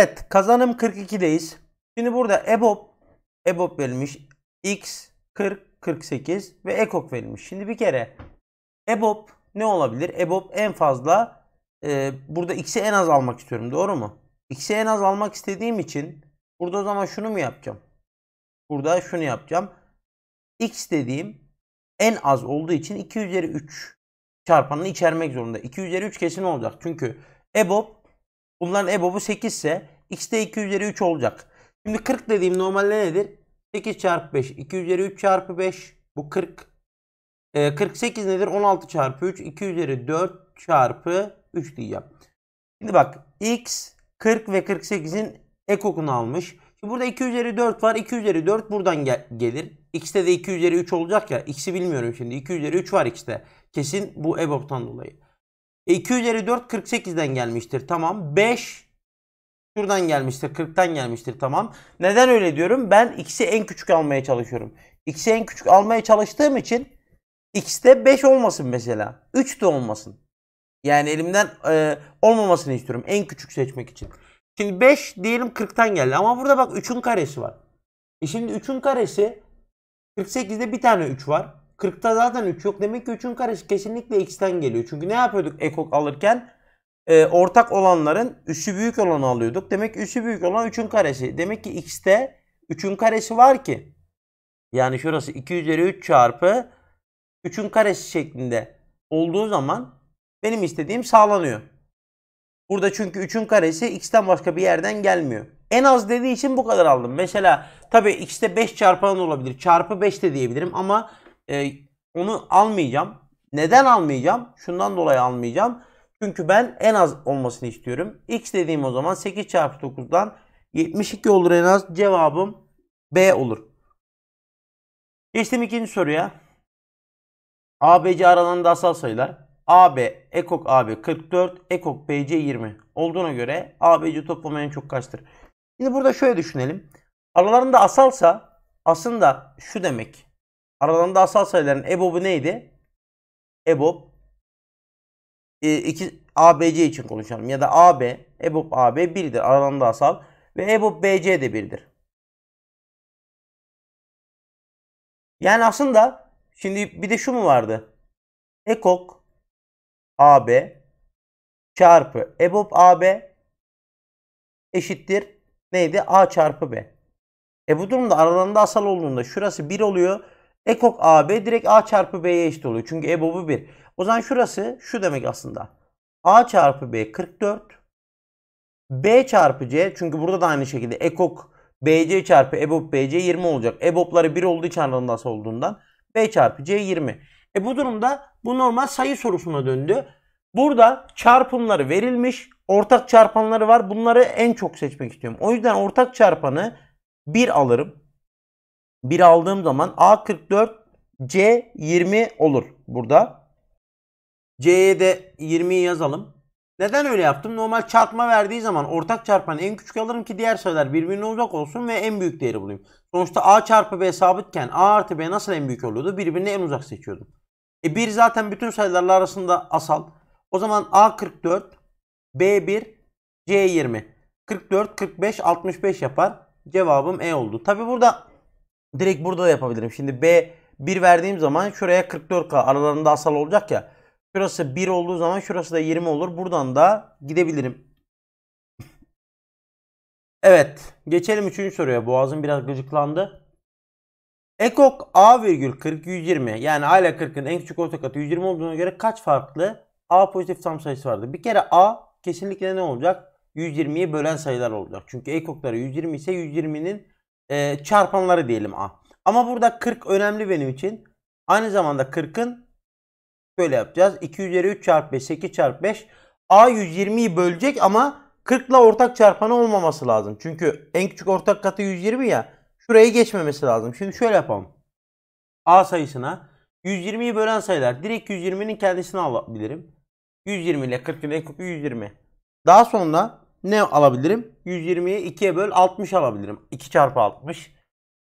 Evet kazanım 42'deyiz. Şimdi burada EBOB, EBOB verilmiş. X 40, 48 ve EKOP verilmiş. Şimdi bir kere EBOB ne olabilir? EBOB en fazla e, burada X'i en az almak istiyorum. Doğru mu? X'i en az almak istediğim için burada o zaman şunu mu yapacağım? Burada şunu yapacağım. X dediğim en az olduğu için 2 üzeri 3 çarpanını içermek zorunda. 2 üzeri 3 kesin olacak. Çünkü EBOB Bunların EBOB'u 8 ise x de 2 üzeri 3 olacak. Şimdi 40 dediğim normalde nedir? 8 çarpı 5. 2 üzeri 3 çarpı 5. Bu 40. E, 48 nedir? 16 çarpı 3. 2 üzeri 4 çarpı 3 diyeceğim. Şimdi bak x 40 ve 48'in ekokunu almış. Şimdi burada 2 üzeri 4 var. 2 üzeri 4 buradan gel gelir. X'te de 2 üzeri 3 olacak ya. X'i bilmiyorum şimdi. 2 üzeri 3 var X'te. Kesin bu EBOB'tan dolayı. E 2 üzeri 4 48'den gelmiştir. Tamam. 5 şuradan gelmiştir. 40'tan gelmiştir. Tamam. Neden öyle diyorum? Ben x'i en küçük almaya çalışıyorum. X'i en küçük almaya çalıştığım için x'te 5 olmasın mesela. 3 de olmasın. Yani elimden e, olmamasını istiyorum. En küçük seçmek için. Şimdi 5 diyelim 40'tan geldi. Ama burada bak 3'ün karesi var. E şimdi 3'ün karesi 48'de bir tane 3 var. 40'ta zaten 3 yok. Demek ki 3'ün karesi kesinlikle x'ten geliyor. Çünkü ne yapıyorduk ekok alırken? E, ortak olanların üssü büyük olanı alıyorduk. Demek ki üssü büyük olan 3'ün karesi. Demek ki x'te 3'ün karesi var ki. Yani şurası 2 üzeri 3 çarpı 3'ün karesi şeklinde olduğu zaman benim istediğim sağlanıyor. Burada çünkü 3'ün karesi x'ten başka bir yerden gelmiyor. En az dediği için bu kadar aldım. Mesela tabii x'te 5 çarpan olabilir. Çarpı 5 de diyebilirim ama e, onu almayacağım. Neden almayacağım? Şundan dolayı almayacağım. Çünkü ben en az olmasını istiyorum. X dediğim o zaman 8 çarpı 9'dan 72 olur en az. Cevabım B olur. Geçtim ikinci soruya. ABC aralarında asal sayılar. AB, ekok AB 44, ekok BC 20 olduğuna göre ABC toplamı en çok kaçtır? Şimdi burada şöyle düşünelim. Aralarında asalsa aslında şu demek. Aralarında asal sayıların EBOB'u neydi? EBOB e, iki, ABC için konuşalım. Ya da AB, EBOB AB 1'dir. Aralarında asal. Ve EBOB BC de birdir. Yani aslında şimdi bir de şu mu vardı? EKOK AB çarpı EBOB AB eşittir neydi? A çarpı B. E bu durumda aralarında asal olduğunda şurası 1 oluyor. Ekok AB direkt A çarpı B'ye eşit oluyor. Çünkü EBOB'u 1. O zaman şurası şu demek aslında. A çarpı B 44. B çarpı C çünkü burada da aynı şekilde ekok BC çarpı EBOB BC 20 olacak. EBOB'ları 1 olduğu için aralığındası olduğundan B çarpı C 20. E bu durumda bu normal sayı sorusuna döndü. Burada çarpımları verilmiş. Ortak çarpanları var. Bunları en çok seçmek istiyorum. O yüzden ortak çarpanı 1 alırım. Bir aldığım zaman A 44 C 20 olur burada. C'ye de 20'yi yazalım. Neden öyle yaptım? Normal çarpma verdiği zaman ortak çarpan en küçük alırım ki diğer sayılar birbirine uzak olsun ve en büyük değeri bulayım. Sonuçta A çarpı B sabitken A artı B nasıl en büyük oluyordu? Birbirine en uzak seçiyordum. E 1 zaten bütün sayılarla arasında asal. O zaman A 44, B 1, C 20. 44, 45, 65 yapar. Cevabım E oldu. Tabi burada Direkt burada da yapabilirim. Şimdi B 1 verdiğim zaman şuraya 44K aralarında asal olacak ya. Şurası 1 olduğu zaman şurası da 20 olur. Buradan da gidebilirim. evet. Geçelim 3. soruya. Boğazım biraz gıcıklandı. Ekok A virgül 40 120 yani A ile 40'ın en küçük ortak katı 120 olduğuna göre kaç farklı A pozitif tam sayısı vardır? Bir kere A kesinlikle ne olacak? 120'yi bölen sayılar olacak. Çünkü ekokları 120 ise 120'nin e, çarpanları diyelim A. Ama burada 40 önemli benim için. Aynı zamanda 40'ın böyle yapacağız. 2 üzeri 3 çarpı 5 8 çarpı 5 A 120'yi bölecek ama 40 ile ortak çarpanı olmaması lazım. Çünkü en küçük ortak katı 120 ya. Şurayı geçmemesi lazım. Şimdi şöyle yapalım. A sayısına 120'yi bölen sayılar. Direkt 120'nin kendisini alabilirim. 120 ile 40'ın en kökü 120. Daha sonra ne alabilirim? 120'yi 2'ye böl 60 alabilirim. 2 çarpı 60.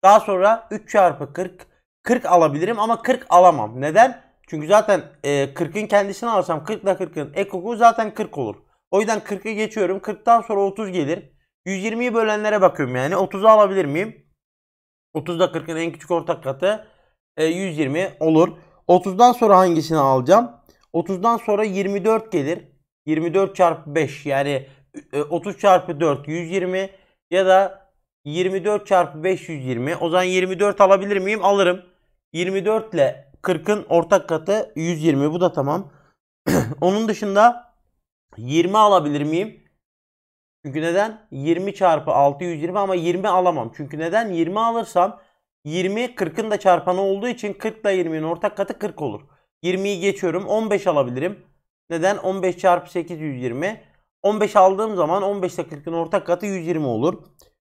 Daha sonra 3 çarpı 40. 40 alabilirim ama 40 alamam. Neden? Çünkü zaten e, 40'ın kendisini alırsam 40 ile 40'ın ekoku zaten 40 olur. O yüzden 40'ı geçiyorum. 40'tan sonra 30 gelir. 120'yi bölenlere bakıyorum yani. 30'u alabilir miyim? 30 da 40'ın en küçük ortak katı 120 e, olur. 30'dan sonra hangisini alacağım? 30'dan sonra 24 gelir. 24 çarpı 5 yani 30 e, çarpı 4 120 ya da 24 çarpı 520. O zaman 24 alabilir miyim? Alırım. 24 ile 40'ın ortak katı 120. Bu da tamam. Onun dışında 20 alabilir miyim? Çünkü neden? 20 çarpı 6 120 ama 20 alamam. Çünkü neden? 20 alırsam 20 40'ın da çarpanı olduğu için 40 ile 20'nin ortak katı 40 olur. 20'yi geçiyorum. 15 alabilirim. Neden? 15 çarpı 8 120. 15 aldığım zaman 15 ile 40'ın ortak katı 120 olur.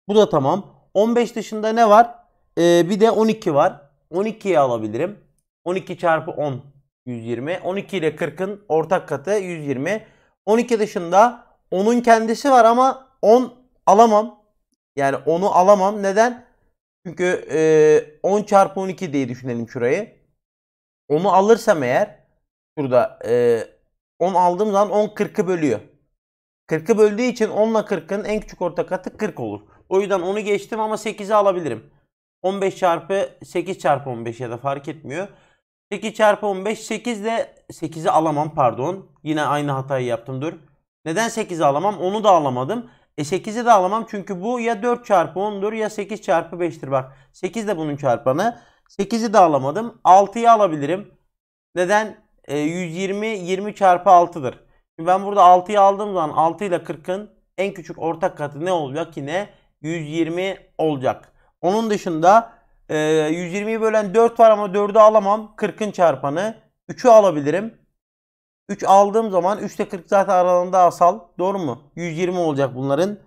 Bu da tamam. 15 dışında ne var? Ee, bir de 12 var. 12'yi alabilirim. 12 çarpı 10 120. 12 ile 40'ın ortak katı 120. 12 dışında 10'un kendisi var ama 10 alamam. Yani 10'u alamam. Neden? Çünkü e, 10 çarpı 12 diye düşünelim şurayı. 10'u alırsam eğer şurada e, 10 aldığım zaman 10 40'ı bölüyor. 40'ı böldüğü için 10 ile 40'ın en küçük ortak katı 40 olur. O yüzden onu geçtim ama 8'i alabilirim. 15 çarpı 8 çarpı 15 ya da fark etmiyor. 8 çarpı 15 8 de 8'i alamam pardon. Yine aynı hatayı yaptım dur. Neden 8'i alamam? Onu da alamadım. E 8'i de alamam çünkü bu ya 4 çarpı 10'dur ya 8 çarpı 5'tir bak. 8 de bunun çarpanı. 8'i de alamadım. 6'yı alabilirim. Neden? E, 120 20 çarpı 6'dır. Ben burada 6'yı aldığım zaman 6 ile 40'ın en küçük ortak katı ne olacak yine? 120 olacak. Onun dışında 120'yi e, bölen 4 var ama 4'ü alamam. 40'ın çarpanı. 3'ü alabilirim. 3 aldığım zaman 3 ile 40 zaten aralarında asal. Doğru mu? 120 olacak bunların.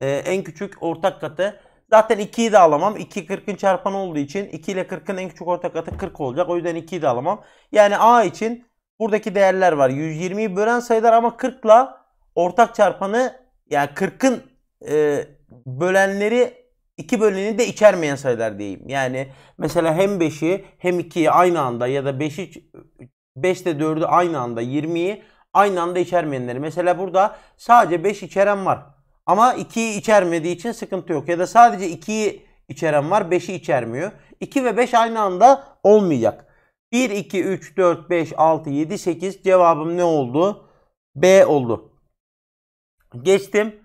E, en küçük ortak katı. Zaten 2'yi de alamam. 2 40'ın çarpanı olduğu için 2 ile 40'ın en küçük ortak katı 40 olacak. O yüzden 2'yi de alamam. Yani A için buradaki değerler var. 120'yi bölen sayılar ama 40 ile ortak çarpanı yani 40'ın e, bölenleri iki böleni de içermeyen sayılar diyeyim. Yani mesela hem 5'i hem 2'yi aynı anda ya da 5'i 5 ile 4'ü aynı anda 20'yi aynı anda içermeyenleri. Mesela burada sadece 5 içeren var. Ama 2'yi içermediği için sıkıntı yok. Ya da sadece 2'yi içeren var 5'i içermiyor. 2 ve 5 aynı anda olmayacak. 1, 2, 3, 4, 5, 6, 7, 8 cevabım ne oldu? B oldu. Geçtim.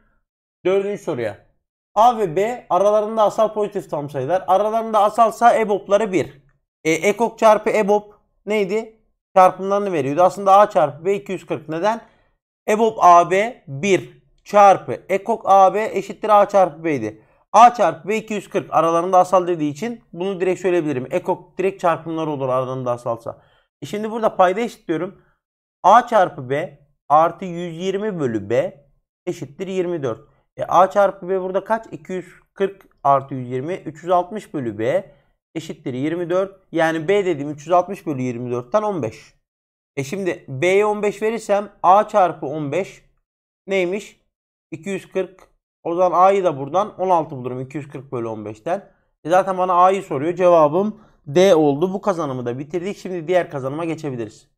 Dördüncü soruya. A ve B aralarında asal pozitif tam sayılar. Aralarında asalsa EBOB'ları 1. E, EKOK çarpı EBOB neydi? Çarpımlarını veriyordu. Aslında A çarpı B 240. Neden? EBOB AB 1 çarpı EKOK AB eşittir A çarpı B'ydi. A çarpı B 240 aralarında asal dediği için bunu direkt söyleyebilirim. Ekok direkt çarpımlar olur aralarında asalsa. E şimdi burada payda eşitliyorum. A çarpı B artı 120 bölü B eşittir 24. E A çarpı B burada kaç? 240 artı 120. 360 bölü B eşittir 24. Yani B dediğim 360 bölü 24'ten 15. E şimdi B'ye 15 verirsem A çarpı 15 neymiş? 240 o zaman A'yı da buradan 16 bulurum 240 bölü 15'ten. E zaten bana A'yı soruyor. Cevabım D oldu. Bu kazanımı da bitirdik. Şimdi diğer kazanıma geçebiliriz.